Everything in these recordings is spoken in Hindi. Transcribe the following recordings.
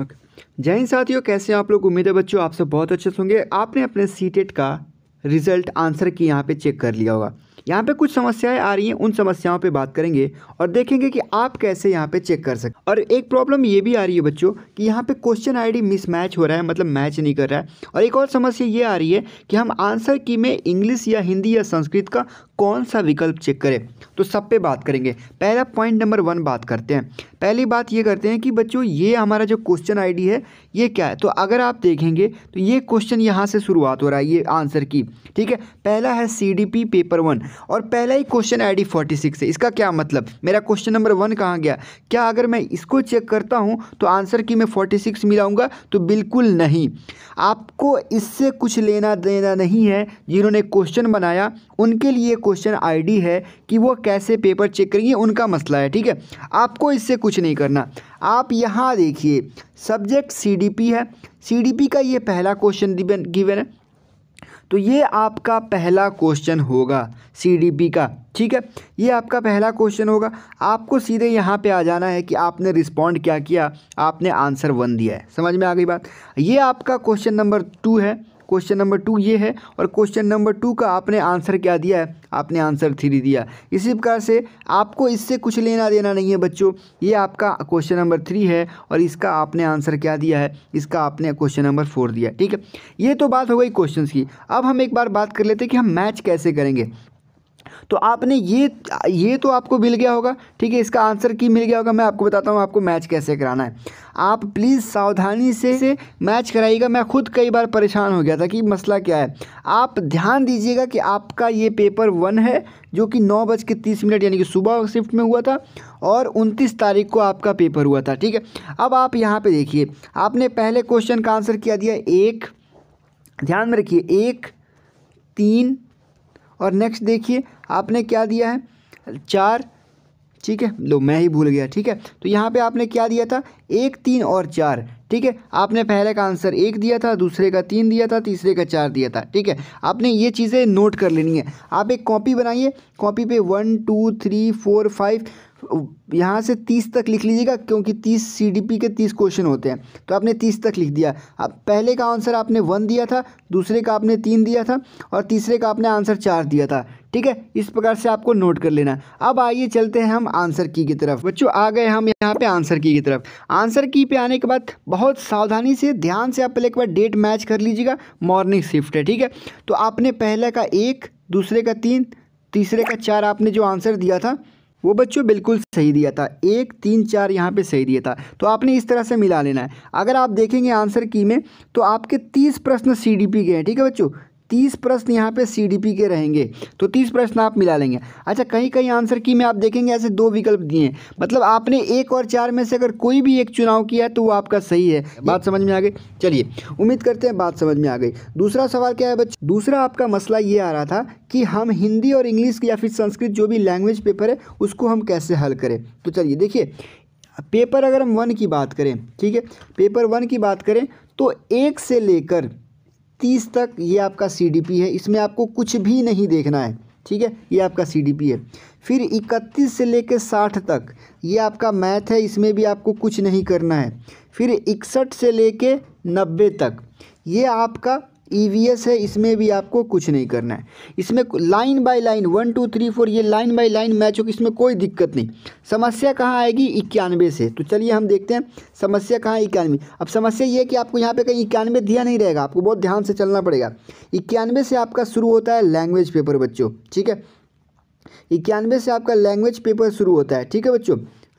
ओके जय हिंद साथियों कैसे हैं आप लोग उम्मीद है बच्चों आप सब बहुत अच्छे होंगे आपने अपने सी टेट e का रिजल्ट आंसर की यहाँ पे चेक कर लिया होगा यहाँ पे कुछ समस्याएं आ रही हैं उन समस्याओं पे बात करेंगे और देखेंगे कि आप कैसे यहाँ पे चेक कर सकते और एक प्रॉब्लम ये भी आ रही है बच्चों कि यहाँ पे क्वेश्चन आईडी मिसमैच हो रहा है मतलब मैच नहीं कर रहा है और एक और समस्या ये आ रही है कि हम आंसर की में इंग्लिश या हिंदी या संस्कृत का कौन सा विकल्प चेक करें तो सब पे बात करेंगे पहला पॉइंट नंबर वन बात करते हैं पहली बात ये करते हैं कि बच्चों ये हमारा जो क्वेश्चन आईडी है ये क्या है तो अगर आप देखेंगे तो ये क्वेश्चन यहाँ से शुरुआत हो रहा है ये आंसर की ठीक है पहला है सी पेपर वन और पहला ही क्वेश्चन आई डी है इसका क्या मतलब मेरा क्वेश्चन नंबर वन कहाँ गया क्या अगर मैं इसको चेक करता हूँ तो आंसर की मैं 46 मिलाऊंगा तो बिल्कुल नहीं आपको इससे कुछ लेना देना नहीं है जिन्होंने क्वेश्चन बनाया उनके लिए क्वेश्चन डी है कि वो कैसे पेपर चेक करेंगे उनका मसला है ठीक है आपको इससे कुछ नहीं करना आप यहाँ देखिए सब्जेक्ट पी है पी का ये पहला क्वेश्चन गिवन है तो ये आपका पहला क्वेश्चन होगा सी का ठीक है ये आपका पहला क्वेश्चन होगा आपको सीधे यहाँ पे आ जाना है कि आपने रिस्पॉन्ड क्या किया आपने आंसर वन दिया है समझ में आ गई बात ये आपका क्वेश्चन नंबर टू है क्वेश्चन नंबर टू ये है और क्वेश्चन नंबर टू का आपने आंसर क्या दिया है आपने आंसर थ्री दिया इसी प्रकार से आपको इससे कुछ लेना देना नहीं है बच्चों ये आपका क्वेश्चन नंबर थ्री है और इसका आपने आंसर क्या दिया है इसका आपने क्वेश्चन नंबर फोर दिया ठीक है ये तो बात हो गई क्वेश्चन की अब हम एक बार बात कर लेते हैं कि हम मैच कैसे करेंगे तो आपने ये ये तो आपको मिल गया होगा ठीक है इसका आंसर की मिल गया होगा मैं आपको बताता हूँ आपको मैच कैसे कराना है आप प्लीज़ सावधानी से से मैच कराइएगा मैं खुद कई बार परेशान हो गया था कि मसला क्या है आप ध्यान दीजिएगा कि आपका ये पेपर वन है जो कि नौ बज के तीस मिनट यानी कि सुबह शिफ्ट में हुआ था और उनतीस तारीख को आपका पेपर हुआ था ठीक है अब आप यहाँ पे देखिए आपने पहले क्वेश्चन का आंसर किया दिया एक ध्यान में रखिए एक तीन और नेक्स्ट देखिए आपने क्या दिया है चार ठीक है लो मैं ही भूल गया ठीक है तो यहाँ पे आपने क्या दिया था एक तीन और चार ठीक है आपने पहले का आंसर एक दिया था दूसरे का तीन दिया था तीसरे का चार दिया था ठीक है आपने ये चीज़ें नोट कर लेनी है आप एक कॉपी बनाइए कॉपी पे one two three four five यहाँ से तीस तक लिख लीजिएगा क्योंकि तीस सीडीपी के तीस क्वेश्चन होते हैं तो आपने तीस तक लिख दिया अब पहले का आंसर आपने वन दिया था दूसरे का आपने तीन दिया था और तीसरे का आपने आंसर चार दिया था ठीक है इस प्रकार से आपको नोट कर लेना अब आइए चलते हैं हम आंसर की की तरफ बच्चों आ गए हम यहाँ पे आंसर की की तरफ आंसर की पे आने के बाद बहुत सावधानी से ध्यान से आप पहले एक बार डेट मैच कर लीजिएगा मॉर्निंग शिफ्ट है ठीक है तो आपने पहले का एक दूसरे का तीन तीसरे का चार आपने जो आंसर दिया था वो बच्चों बिल्कुल सही दिया था एक तीन चार यहाँ पे सही दिया था तो आपने इस तरह से मिला लेना है अगर आप देखेंगे आंसर की में तो आपके तीस प्रश्न सी डी पी के हैं ठीक है बच्चों तीस प्रश्न यहाँ पे सीडीपी के रहेंगे तो तीस प्रश्न आप मिला लेंगे अच्छा कहीं कहीं आंसर की में आप देखेंगे ऐसे दो विकल्प दिए हैं मतलब आपने एक और चार में से अगर कोई भी एक चुनाव किया है तो वो आपका सही है बात समझ में आ गई चलिए उम्मीद करते हैं बात समझ में आ गई दूसरा सवाल क्या है बच्चे दूसरा आपका मसला ये आ रहा था कि हम हिंदी और इंग्लिश या फिर संस्कृत जो भी लैंग्वेज पेपर है उसको हम कैसे हल करें तो चलिए देखिए पेपर अगर हम वन की बात करें ठीक है पेपर वन की बात करें तो एक से लेकर तीस तक ये आपका सी है इसमें आपको कुछ भी नहीं देखना है ठीक है ये आपका सी है फिर इकतीस से लेकर साठ तक ये आपका मैथ है इसमें भी आपको कुछ नहीं करना है फिर इकसठ से लेके नब्बे तक ये आपका ई e है इसमें भी आपको कुछ नहीं करना है इसमें line by line one two three four ये लाइन बाय लाइन मैच होगी इसमें कोई दिक्कत नहीं समस्या कहाँ आएगी इक्यानवे से तो चलिए हम देखते हैं समस्या कहाँ इक्यानवे अब समस्या ये है कि आपको यहाँ पे कहीं इक्यानवे दिया नहीं रहेगा आपको बहुत ध्यान से चलना पड़ेगा इक्यानवे से आपका शुरू होता है लैंग्वेज पेपर बच्चों ठीक है इक्यानवे से आपका लैंग्वेज पेपर शुरू होता है ठीक है बच्चों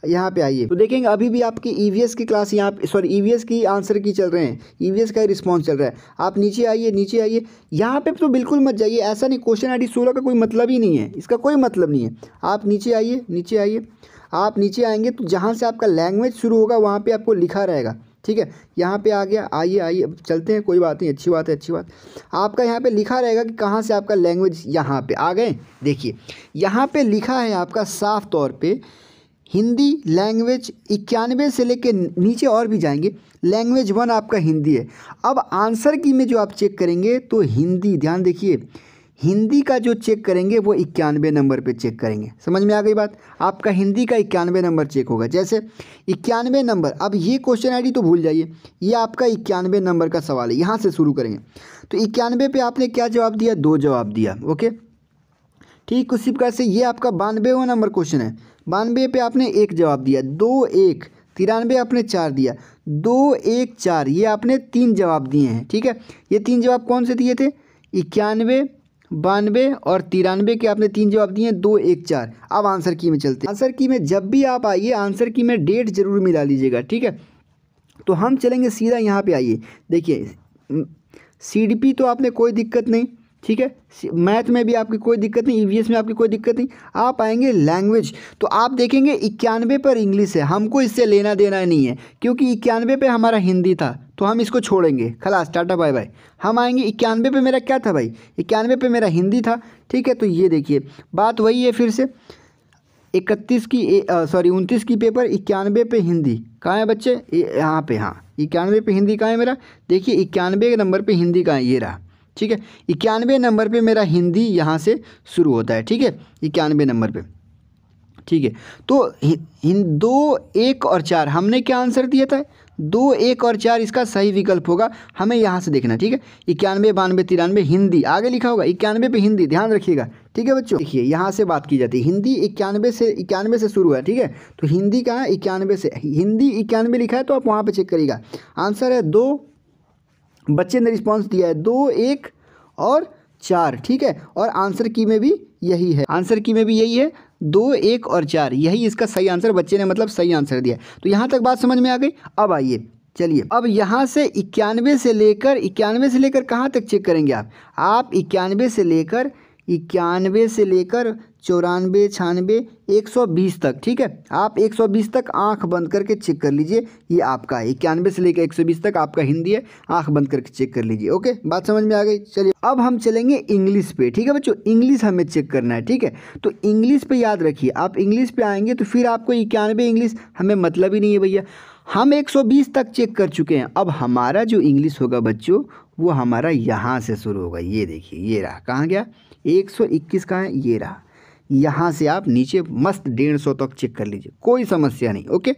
यहाँ पे आइए तो देखेंगे अभी भी आपकी ई e की क्लास यहाँ पे सॉरी ई e की आंसर की चल रहे हैं ई e का रिस्पॉन्स चल रहा है आप नीचे आइए नीचे आइए यहाँ पे तो बिल्कुल मत जाइए ऐसा नहीं क्वेश्चन आई सोलह का कोई मतलब ही नहीं है इसका कोई मतलब नहीं है आप नीचे आइए नीचे आइए आप नीचे आएंगे तो जहाँ से आपका लैंग्वेज शुरू होगा वहाँ पर आपको लिखा रहेगा ठीक है यहाँ पे आ गया आइए आइए चलते हैं कोई बात नहीं अच्छी बात है अच्छी बात आपका यहाँ पे लिखा रहेगा कि कहाँ से आपका लैंग्वेज यहाँ पे आ गए देखिए यहाँ पे लिखा है आपका साफ तौर पे हिंदी लैंग्वेज इक्यानवे से लेकर नीचे और भी जाएंगे लैंग्वेज वन आपका हिंदी है अब आंसर की में जो आप चेक करेंगे तो हिंदी ध्यान देखिए हिंदी का जो चेक करेंगे वो इक्यानवे नंबर पे चेक करेंगे समझ में आ गई बात आपका हिंदी का इक्यानवे नंबर चेक होगा जैसे इक्यानवे नंबर अब ये क्वेश्चन आईडी तो भूल जाइए ये आपका इक्यानवे नंबर का सवाल है यहाँ से शुरू करेंगे तो इक्यानवे पे आपने क्या जवाब दिया दो जवाब दिया ओके ठीक उसी प्रकार से ये आपका बानवेवा नंबर क्वेश्चन है बानवे पे आपने एक जवाब दिया दो एक तिरानवे आपने चार दिया दो एक चार ये आपने तीन जवाब दिए हैं ठीक है ये तीन जवाब कौन से दिए थे इक्यानवे बानवे और तिरानवे के आपने तीन जवाब दिए हैं दो एक चार अब आंसर की में चलते आंसर की में जब भी आप आइए आंसर की में डेट जरूर मिला लीजिएगा ठीक है तो हम चलेंगे सीधा यहाँ पे आइए देखिए सीडीपी तो आपने कोई दिक्कत नहीं ठीक है मैथ में भी आपकी कोई दिक्कत नहीं ईवीएस e में आपकी कोई दिक्कत नहीं आप आएंगे लैंग्वेज तो आप देखेंगे इक्यानवे पर इंग्लिश है हमको इससे लेना देना नहीं है क्योंकि इक्यानवे पे हमारा हिंदी था तो हम इसको छोड़ेंगे खलास टाटा बाय बाय हम आएंगे इक्यानवे पे मेरा क्या था भाई इक्यानवे पे मेरा हिंदी था ठीक है तो ये देखिए बात वही है फिर से इकतीस की सॉरी उनतीस की पेपर इक्यानवे पे हिंदी कहाँ है बच्चे यहाँ पे हाँ इक्यानवे पे हिंदी कहाँ है मेरा देखिए इक्यानवे नंबर पे हिंदी कहाँ है ये रहा ठीक है इक्यानवे नंबर पे मेरा हिंदी यहाँ से शुरू होता है ठीक है इक्यानवे नंबर पे ठीक है तो दो एक और चार हमने क्या आंसर दिया था दो एक और चार इसका सही विकल्प होगा हमें यहाँ से देखना ठीक है इक्यानवे बानवे तिरानवे हिंदी आगे लिखा होगा इक्यानवे पे हिंदी ध्यान रखिएगा ठीक है बच्चों देखिए यहाँ से बात की जाती है हिंदी इक्यानवे से इक्यानवे से शुरू है ठीक है तो हिंदी का इक्यानवे से हिंदी इक्यानवे लिखा है तो आप वहाँ पर चेक करिएगा आंसर है दो बच्चे ने रिस्पॉन्स दिया है दो एक और चार ठीक है और आंसर की में भी यही है आंसर की में भी यही है दो एक और चार यही इसका सही आंसर बच्चे ने मतलब सही आंसर दिया तो यहाँ तक बात समझ में आ गई अब आइए चलिए अब यहाँ से इक्यानवे से लेकर इक्यानवे से लेकर कहाँ तक चेक करेंगे आप आप इक्यानवे से लेकर इक्यानवे से लेकर चौरानवे छियानवे एक सौ बीस तक ठीक है आप एक सौ बीस तक आंख बंद करके चेक कर लीजिए ये आपका है इक्यानवे से लेकर एक सौ बीस तक आपका हिंदी है आंख बंद करके चेक कर लीजिए ओके बात समझ में आ गई चलिए अब हम चलेंगे इंग्लिश पे ठीक है बच्चों इंग्लिश हमें चेक करना है ठीक है तो इंग्लिश पे याद रखिए आप इंग्लिश पे आएंगे तो फिर आपको इक्यानवे इंग्लिश हमें मतलब ही नहीं है भैया हम बीस तक चेक कर चुके हैं अब हमारा जो इंग्लिश होगा बच्चों वो हमारा यहाँ से शुरू होगा ये देखिए ये रहा कहाँ गया एक इक्कीस कहाँ है ये रहा यहाँ से आप नीचे मस्त डेढ़ सौ तक तो चेक कर लीजिए कोई समस्या नहीं ओके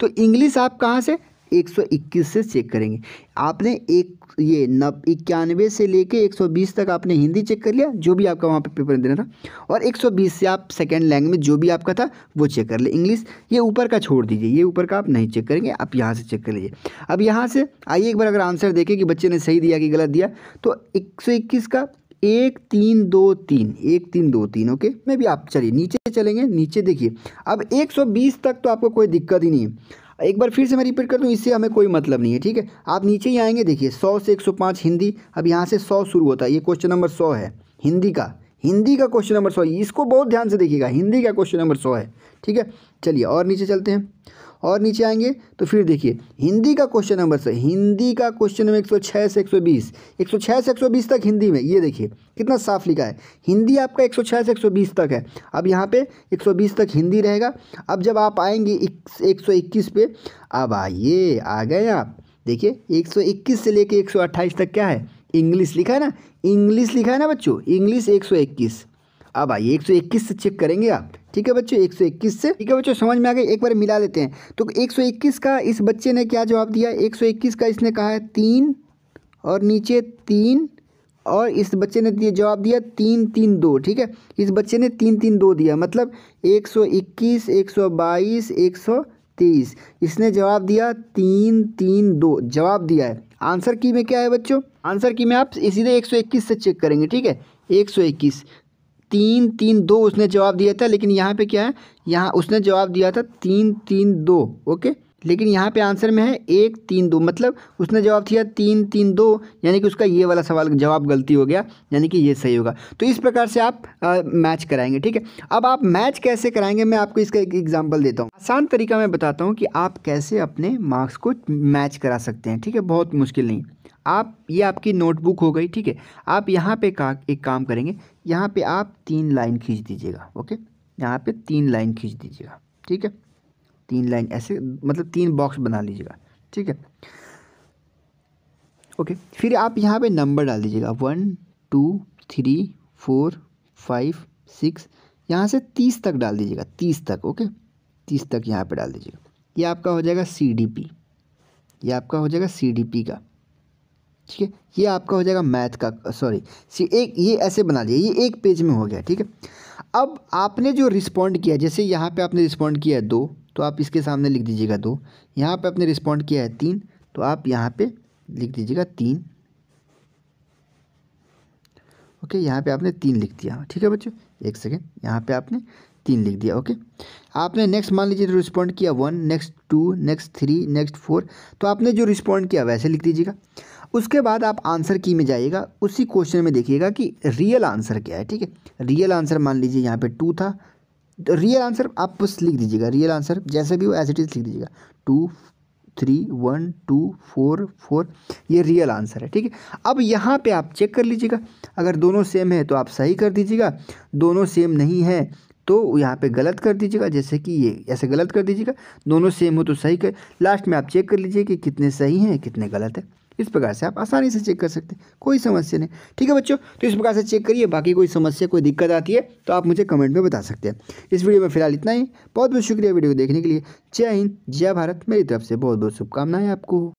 तो इंग्लिश आप कहाँ से 121 से चेक करेंगे आपने एक ये नब इक्यानवे से लेके 120 तक आपने हिंदी चेक कर लिया जो भी आपका वहाँ पे पेपर देना था और 120 से आप सेकेंड लैंग्वेज जो भी आपका था वो चेक कर ले इंग्लिश ये ऊपर का छोड़ दीजिए ये ऊपर का आप नहीं चेक करेंगे आप यहाँ से चेक कर लीजिए अब यहाँ से आइए एक बार अगर आंसर देखें कि बच्चे ने सही दिया कि गलत दिया तो एक का एक तीन दो तीन एक तीन दो तीन ओके मैं भी आप चलिए नीचे चलेंगे नीचे देखिए अब 120 तक तो आपको कोई दिक्कत ही नहीं है एक बार फिर से मैं रिपीट कर दूँ इससे हमें कोई मतलब नहीं है ठीक है आप नीचे ही आएंगे देखिए सौ से एक सौ पाँच हिंदी अब यहाँ से सौ शुरू होता है ये क्वेश्चन नंबर सौ है हिंदी का हिंदी का क्वेश्चन नंबर सौ इसको बहुत ध्यान से देखिएगा हिंदी का क्वेश्चन नंबर सौ है ठीक है चलिए और नीचे चलते हैं और नीचे आएंगे तो फिर देखिए हिंदी का क्वेश्चन नंबर से हिंदी का क्वेश्चन नंबर एक सौ छः से एक सौ बीस एक सौ छः से एक सौ बीस तक हिंदी में ये देखिए कितना साफ लिखा है हिंदी आपका एक सौ छः से एक सौ बीस तक है अब यहाँ पे एक सौ बीस तक हिंदी रहेगा अब जब आप आएंगे एक सौ इक्कीस पे अब आइए आ गए आप देखिए एक सौ इक्कीस से लेके एक सौ अट्ठाईस तक क्या है इंग्लिश लिखा है ना इंग्लिश लिखा है ना बच्चों इंग्लिश एक सौ इक्कीस अब आइए एक सौ इक्कीस से चेक करेंगे आप ठीक है बच्चों 121 से ठीक है बच्चों समझ में आ गए एक बार मिला लेते हैं तो 121 का इस बच्चे ने क्या जवाब दिया 121 का इसने कहा है तीन और नीचे तीन और इस बच्चे ने जवाब दिया तीन तीन दो ठीक है इस बच्चे ने तीन तीन दो दिया मतलब एक सौ इक्कीस एक सौ बाईस एक सौ तेईस इसने जवाब दिया तीन तीन दो जवाब दिया है आंसर की में क्या है बच्चों आंसर की में आप सीधे एक सौ इक्कीस से चेक करेंगे ठीक है एक सौ इक्कीस तीन तीन दो उसने जवाब दिया था लेकिन यहाँ पे क्या है यहाँ उसने जवाब दिया था तीन तीन दो ओके लेकिन यहाँ पे आंसर में है एक तीन दो मतलब उसने जवाब दिया तीन तीन दो यानी कि उसका ये वाला सवाल जवाब गलती हो गया यानी कि ये सही होगा तो इस प्रकार से आप आ, मैच कराएंगे ठीक है अब आप मैच कैसे कराएंगे मैं आपको इसका एक एग्जाम्पल देता हूँ आसान तरीका मैं बताता हूँ कि आप कैसे अपने मार्क्स को मैच करा सकते हैं ठीक है बहुत मुश्किल नहीं आप ये आपकी नोटबुक हो गई ठीक है आप यहाँ पे का एक काम करेंगे यहाँ पे आप तीन लाइन खींच दीजिएगा ओके यहाँ पे तीन लाइन खींच दीजिएगा ठीक है तीन लाइन ऐसे मतलब तीन बॉक्स बना लीजिएगा ठीक है ओके फिर आप यहाँ पे नंबर डाल दीजिएगा one two three four five six यहाँ से तीस तक डाल दीजिएगा तीस तक ओके तीस तक यहाँ पर डाल दीजिएगा ये आपका हो जाएगा सी डी पी ये आपका हो जाएगा सी डी पी का ठीक है ये आपका हो जाएगा मैथ का सॉरी सी एक ये ऐसे बना लिया ये एक पेज में हो गया ठीक है अब आपने जो रिस्पॉन्ड किया जैसे यहाँ पे आपने रिस्पॉन्ड किया है दो तो आप इसके सामने लिख दीजिएगा दो यहाँ पे आपने रिस्पॉन्ड किया है तीन तो आप यहाँ पे लिख दीजिएगा तीन ओके यहाँ पे आपने तीन लिख दिया ठीक है बच्चों एक सेकेंड यहाँ पे आपने तीन लिख दिया ओके आपने नेक्स्ट मान लीजिए रिस्पॉन्ड किया one next two next three next four तो आपने जो रिस्पॉन्ड किया वैसे लिख दीजिएगा उसके बाद आप आंसर की में जाइएगा उसी क्वेश्चन में देखिएगा कि रियल आंसर क्या है ठीक है रियल आंसर मान लीजिए यहाँ पे टू था तो रियल आंसर आप बस लिख दीजिएगा रियल आंसर जैसे भी हो एज इट इज़ लिख दीजिएगा two three one two four four ये रियल आंसर है ठीक है अब यहाँ पे आप चेक कर लीजिएगा अगर दोनों सेम है तो आप सही कर दीजिएगा दोनों सेम नहीं है तो यहाँ पे गलत कर दीजिएगा जैसे कि ये ऐसे गलत कर दीजिएगा दोनों सेम हो तो सही कर लास्ट में आप चेक कर लीजिए कि कितने सही हैं कितने गलत है इस प्रकार से आप आसानी से चेक कर सकते हैं कोई समस्या नहीं ठीक है बच्चों तो इस प्रकार से चेक करिए बाकी कोई समस्या कोई दिक्कत आती है तो आप मुझे कमेंट में बता सकते हैं इस वीडियो में फिलहाल इतना ही बहुत बहुत शुक्रिया वीडियो को देखने के लिए जय हिंद जय भारत मेरी तरफ से बहुत बहुत शुभकामनाएं आपको